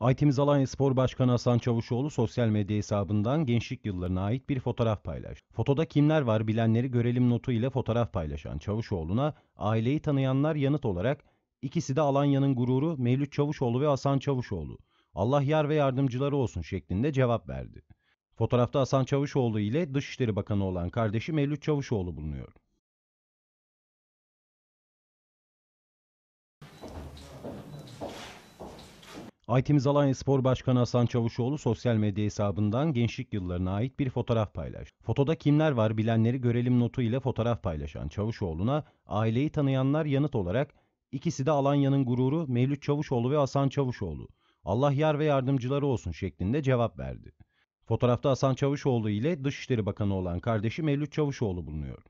Aytemiz Alanya Spor Başkanı Hasan Çavuşoğlu sosyal medya hesabından gençlik yıllarına ait bir fotoğraf paylaştı. Fotoda kimler var bilenleri görelim notu ile fotoğraf paylaşan Çavuşoğlu'na aileyi tanıyanlar yanıt olarak ikisi de Alanya'nın gururu Mevlüt Çavuşoğlu ve Hasan Çavuşoğlu. Allah yar ve yardımcıları olsun şeklinde cevap verdi. Fotoğrafta Hasan Çavuşoğlu ile Dışişleri Bakanı olan kardeşi Mevlüt Çavuşoğlu bulunuyor. Aytemiz Alanya Spor Başkanı Hasan Çavuşoğlu sosyal medya hesabından gençlik yıllarına ait bir fotoğraf paylaştı. Fotoda kimler var bilenleri görelim notu ile fotoğraf paylaşan Çavuşoğlu'na aileyi tanıyanlar yanıt olarak ikisi de Alanya'nın gururu Mevlüt Çavuşoğlu ve Hasan Çavuşoğlu. Allah yar ve yardımcıları olsun şeklinde cevap verdi. Fotoğrafta Hasan Çavuşoğlu ile Dışişleri Bakanı olan kardeşi Mevlüt Çavuşoğlu bulunuyor.